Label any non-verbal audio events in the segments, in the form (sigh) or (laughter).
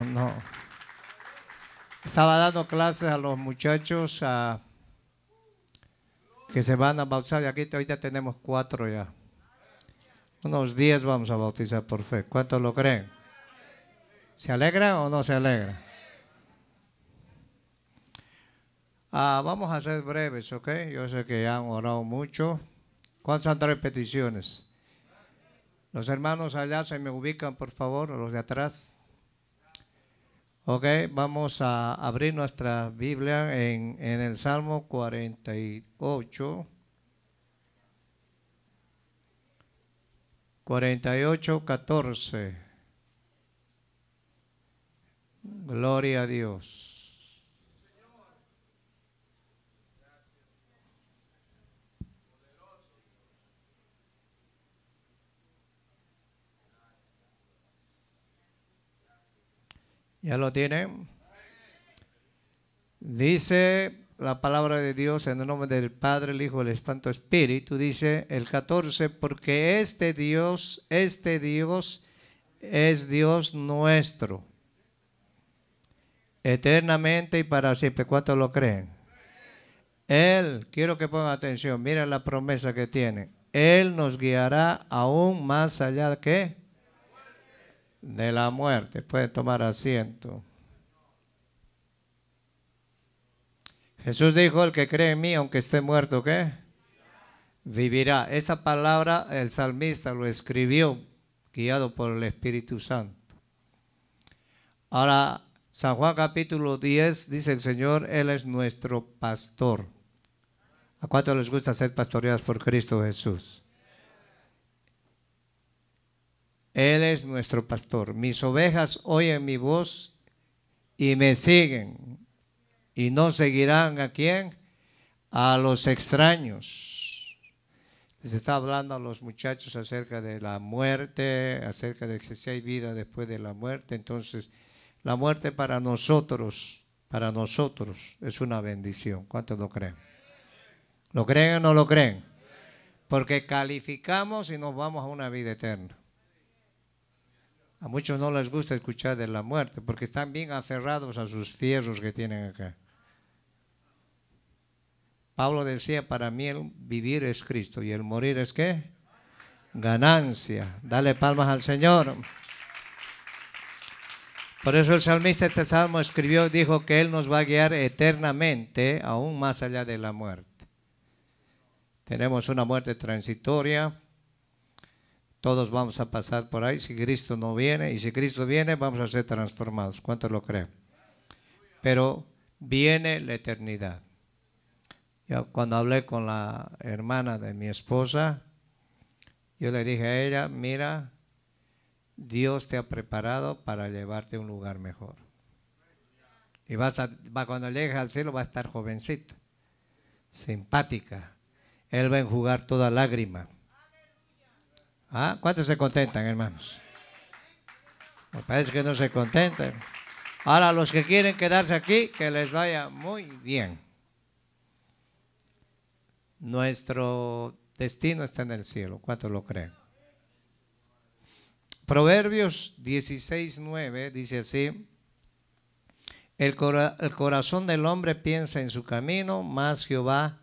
No. Estaba dando clases a los muchachos que se van a bautizar. Y aquí ahorita tenemos cuatro ya. Unos diez vamos a bautizar por fe. ¿Cuántos lo creen? ¿Se alegra o no se alegra? Ah, vamos a ser breves, ¿ok? Yo sé que ya han orado mucho. ¿Cuántas han dado peticiones? Los hermanos allá se me ubican, por favor, los de atrás. Okay, vamos a abrir nuestra Biblia en, en, el Salmo 48. 48, 14. Gloria a Dios. ¿Ya lo tienen? Dice la palabra de Dios en el nombre del Padre, el Hijo y el Santo Espíritu. Dice el 14, porque este Dios, este Dios es Dios nuestro. Eternamente y para siempre. ¿Cuántos lo creen? Él, quiero que pongan atención, mira la promesa que tiene. Él nos guiará aún más allá que de la muerte. Puede tomar asiento. Jesús dijo, el que cree en mí, aunque esté muerto, ¿qué? Vivirá. Esta palabra el salmista lo escribió, guiado por el Espíritu Santo. Ahora, San Juan capítulo 10 dice el Señor, Él es nuestro pastor. ¿A cuánto les gusta ser pastoreados por Cristo Jesús? Él es nuestro pastor. Mis ovejas oyen mi voz y me siguen. Y no seguirán a quién? A los extraños. Les está hablando a los muchachos acerca de la muerte, acerca de que si hay vida después de la muerte. Entonces, la muerte para nosotros, para nosotros es una bendición. ¿Cuántos lo creen? ¿Lo creen o no lo creen? Porque calificamos y nos vamos a una vida eterna. A muchos no les gusta escuchar de la muerte porque están bien aferrados a sus fierros que tienen acá. Pablo decía, para mí el vivir es Cristo y el morir es qué? Ganancia. Dale palmas al Señor. Por eso el salmista este salmo escribió, dijo que Él nos va a guiar eternamente, aún más allá de la muerte. Tenemos una muerte transitoria, todos vamos a pasar por ahí si Cristo no viene. Y si Cristo viene, vamos a ser transformados. ¿Cuántos lo creen? Pero viene la eternidad. cuando hablé con la hermana de mi esposa, yo le dije a ella, mira, Dios te ha preparado para llevarte a un lugar mejor. Y vas a, cuando llegues al cielo va a estar jovencito, simpática. Él va a enjugar toda lágrima. ¿Ah? ¿Cuántos se contentan, hermanos? Me parece que no se contentan. Ahora, los que quieren quedarse aquí, que les vaya muy bien. Nuestro destino está en el cielo. ¿Cuántos lo creen? Proverbios 16.9 dice así. El, el, corazón del hombre piensa en su camino, más Jehová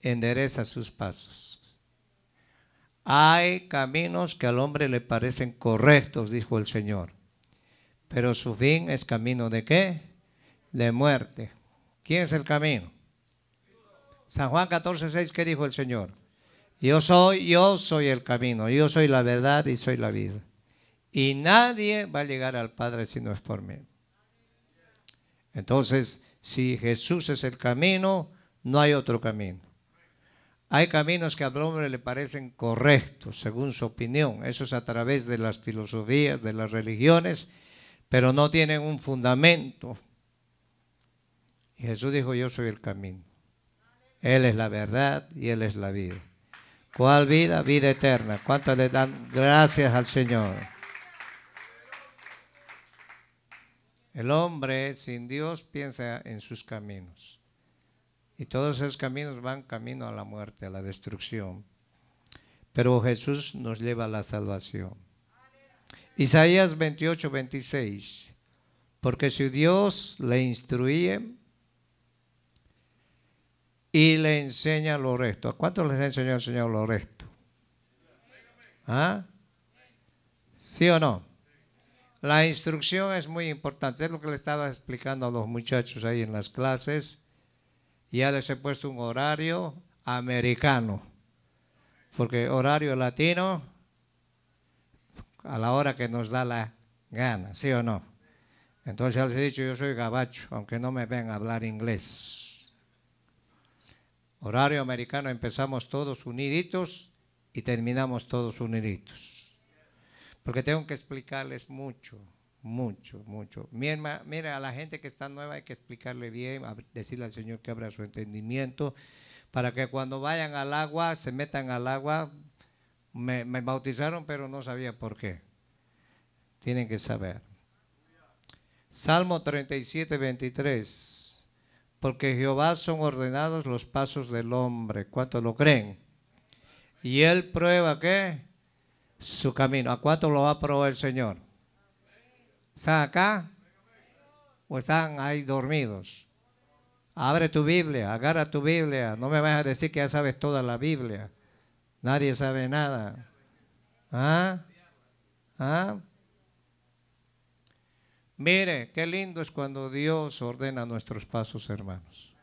endereza sus pasos. Hay caminos que al hombre le parecen correctos, dijo el Señor, pero su fin es camino de qué? De muerte. ¿Quién es el camino? San Juan 14, 6, ¿qué dijo el Señor? Yo soy, yo soy el camino, yo soy la verdad y soy la vida. Y nadie va a llegar al Padre si no es por mí. Entonces, si Jesús es el camino, no hay otro camino. Hay caminos que al hombre le parecen correctos, según su opinión. Eso es a través de las filosofías, de las religiones, pero no tienen un fundamento. Y Jesús dijo, yo soy el camino. Él es la verdad y Él es la vida. ¿Cuál vida? Vida eterna. ¿Cuántas le dan gracias al Señor? El hombre sin Dios piensa en sus caminos. Y todos esos caminos van camino a la muerte, a la destrucción. Pero Jesús nos lleva a la salvación. Isaías 28, 26. Porque si Dios le instruye y le enseña lo resto. ¿A cuántos les enseñó el Señor lo recto? ¿Ah? ¿Sí o no? La instrucción es muy importante. Es lo que le estaba explicando a los muchachos ahí en las clases ya les he puesto un horario americano, porque horario latino a la hora que nos da la gana, ¿sí o no? Entonces ya les he dicho, yo soy gabacho, aunque no me a hablar inglés. Horario americano empezamos todos uniditos y terminamos todos uniditos, porque tengo que explicarles mucho mucho, mucho. miren mira, a la gente que está nueva hay que explicarle bien, decirle al Señor que abra su entendimiento, para que cuando vayan al agua, se metan al agua. Me, bautizaron, pero no sabía por qué. Tienen que saber. Salmo 37, 23. Porque Jehová son ordenados los pasos del hombre. ¿Cuántos lo creen? Y él prueba qué? Su camino. ¿A cuánto lo va a probar el Señor? ¿Están acá? ¿O están ahí dormidos? Abre tu Biblia, agarra tu Biblia. No me vayas a decir que ya sabes toda la Biblia. Nadie sabe nada. ¿Ah? ¿Ah? Mire, qué lindo es cuando Dios ordena nuestros pasos, hermanos.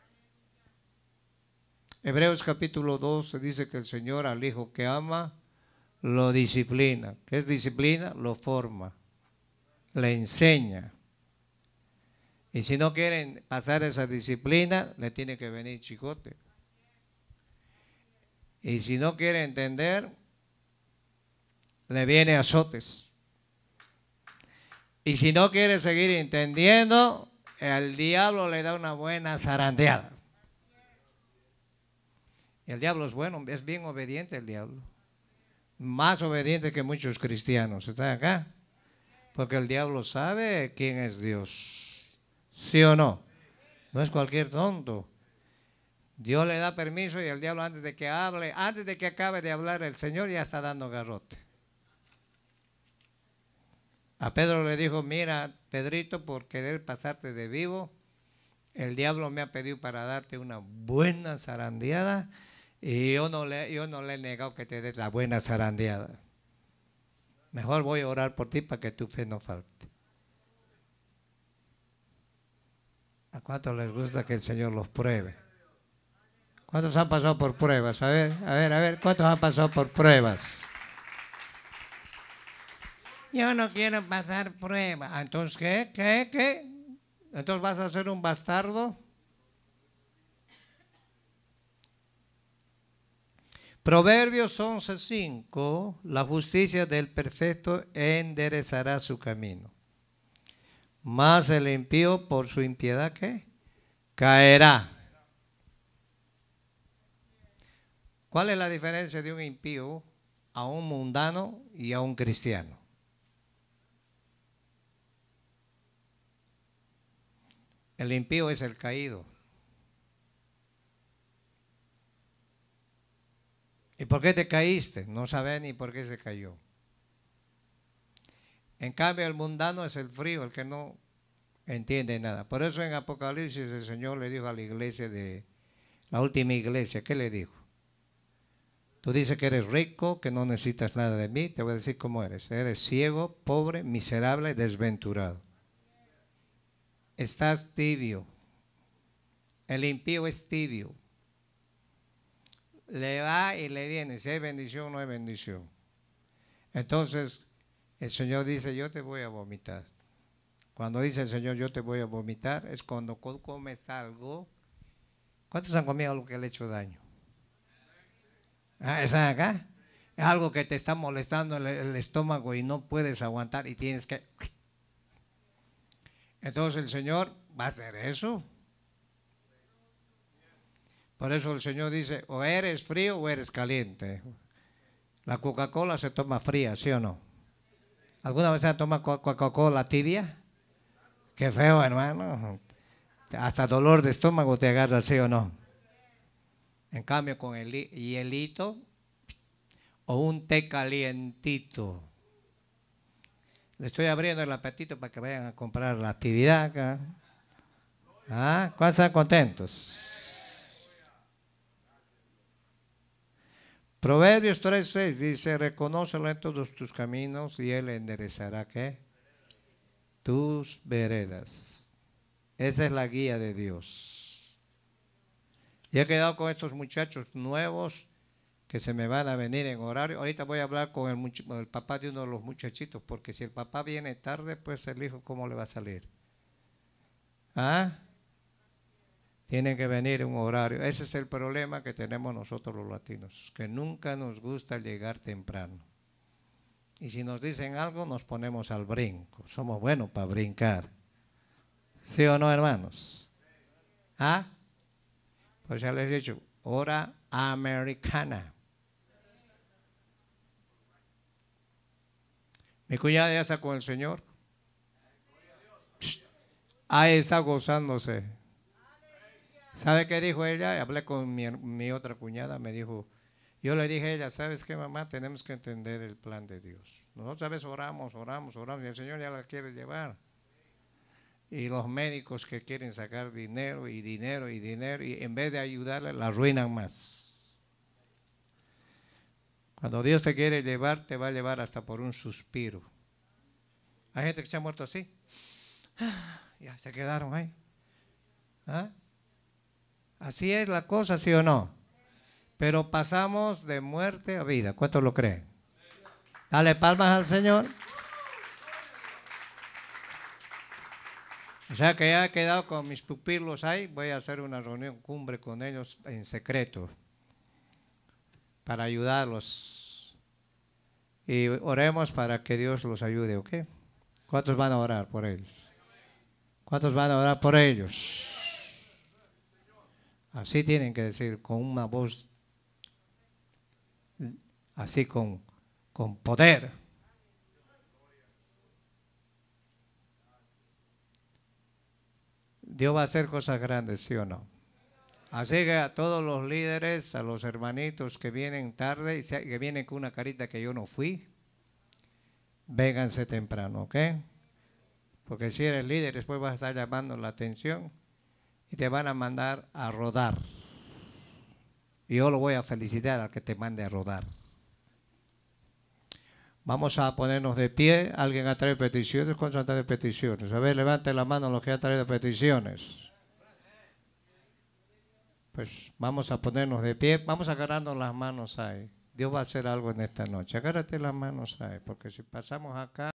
Hebreos capítulo 12 dice que el Señor al hijo que ama lo disciplina. ¿Qué es disciplina? Lo forma le enseña. Y si no quieren pasar esa disciplina, le tiene que venir chicote. Y si no quiere entender, le viene azotes. Y si no quiere seguir entendiendo, el diablo le da una buena zarandeada. El diablo es bueno, es bien obediente el diablo. Más obediente que muchos cristianos. ¿Está acá? Porque el diablo sabe quién es Dios. ¿Sí o no? No es cualquier tonto. Dios le da permiso y el diablo antes de que hable, antes de que acabe de hablar el Señor ya está dando garrote. A Pedro le dijo, mira, Pedrito, por querer pasarte de vivo, el diablo me ha pedido para darte una buena zarandeada y yo no le, yo no le he negado que te dé la buena zarandeada mejor voy a orar por ti para que tu fe no falte. ¿A cuántos les gusta que el Señor los pruebe? ¿Cuántos han pasado por pruebas? A ver, a ver, a ver, ¿cuántos han pasado por pruebas? Yo no quiero pasar pruebas. Ah, entonces, ¿qué? ¿Qué? ¿Qué? ¿Entonces vas a ser un bastardo? Proverbios 11:5, la justicia del perfecto enderezará su camino. Más el impío por su impiedad que caerá. ¿Cuál es la diferencia de un impío a un mundano y a un cristiano? El impío es el caído, ¿Y por qué te caíste? No sabe ni por qué se cayó. En cambio, el mundano es el frío, el que no entiende nada. Por eso en Apocalipsis el Señor le dijo a la iglesia de la última iglesia, ¿qué le dijo? Tú dices que eres rico, que no necesitas nada de mí, te voy a decir cómo eres. Eres ciego, pobre, miserable, desventurado. Estás tibio. El impío es tibio le va y le viene, si hay bendición no hay bendición. Entonces el Señor dice, yo te voy a vomitar. Cuando dice el Señor, yo te voy a vomitar, es cuando comes algo. ¿Cuántos han comido algo que le ha hecho daño? Ah, ¿Están acá? Es algo que te está molestando el estómago y no puedes aguantar y tienes que... Entonces el Señor va a hacer eso. Por eso el Señor dice, o eres frío o eres caliente. La Coca-Cola se toma fría, ¿sí o no? ¿Alguna vez se tomado Coca-Cola tibia? Qué feo, hermano. Hasta dolor de estómago te agarra, ¿sí o no? En cambio, con el hielito o un té calientito. Le estoy abriendo el apetito para que vayan a comprar la actividad acá. ¿Ah? ¿Cuántos están contentos? Proverbios 3.6 dice, reconócelo en todos tus caminos y Él enderezará, ¿qué? Tus veredas. Esa es la guía de Dios. Y he quedado con estos muchachos nuevos que se me van a venir en horario. Ahorita voy a hablar con el, con el papá de uno de los muchachitos, porque si el papá viene tarde, pues el hijo, ¿cómo le va a salir? ¿Ah? Tienen que venir un horario. Ese es el problema que tenemos nosotros los latinos, que nunca nos gusta llegar temprano. Y si nos dicen algo, nos ponemos al brinco. Somos buenos para brincar. ¿Sí o no, hermanos? ¿Ah? Pues ya les he dicho, hora americana. Mi cuñada ya está con el Señor. ahí está gozándose. ¿Sabe qué dijo ella? Hablé con mi, otra cuñada, me dijo, yo le dije a ella, ¿sabes qué, mamá? Tenemos que entender el plan de Dios. Nosotros a veces oramos, oramos, oramos, y el Señor ya la quiere llevar. Y los médicos que quieren sacar dinero y dinero y dinero, y en vez de ayudarle la arruinan más. Cuando Dios te quiere llevar, te va a llevar hasta por un suspiro. Hay gente que se ha muerto así. (sighs) Ya se quedaron ahí. ¿Ah? Así es la cosa, sí o no. Pero pasamos de muerte a vida. ¿Cuántos lo creen? Dale palmas al Señor. O sea que ya he quedado con mis pupilos ahí. Voy a hacer una reunión cumbre con ellos en secreto para ayudarlos. Y oremos para que Dios los ayude, ¿ok? ¿Cuántos van a orar por ellos? ¿Cuántos van a orar por ellos? Así tienen que decir, con una voz así con, con poder. Dios va a hacer cosas grandes, ¿sí o no? Así que a todos los líderes, a los hermanitos que vienen tarde y que vienen con una carita que yo no fui, vénganse temprano, ¿ok? Porque si eres líder, después vas a estar llamando la atención te van a mandar a rodar. Y yo lo voy a felicitar al que te mande a rodar. Vamos a ponernos de pie. ¿Alguien a traído peticiones? ¿Cuántos de peticiones? A ver, levante la mano los que han traído peticiones. Pues vamos a ponernos de pie. Vamos agarrando las manos ahí. Dios va a hacer algo en esta noche. Agárrate las manos ahí, porque si pasamos acá...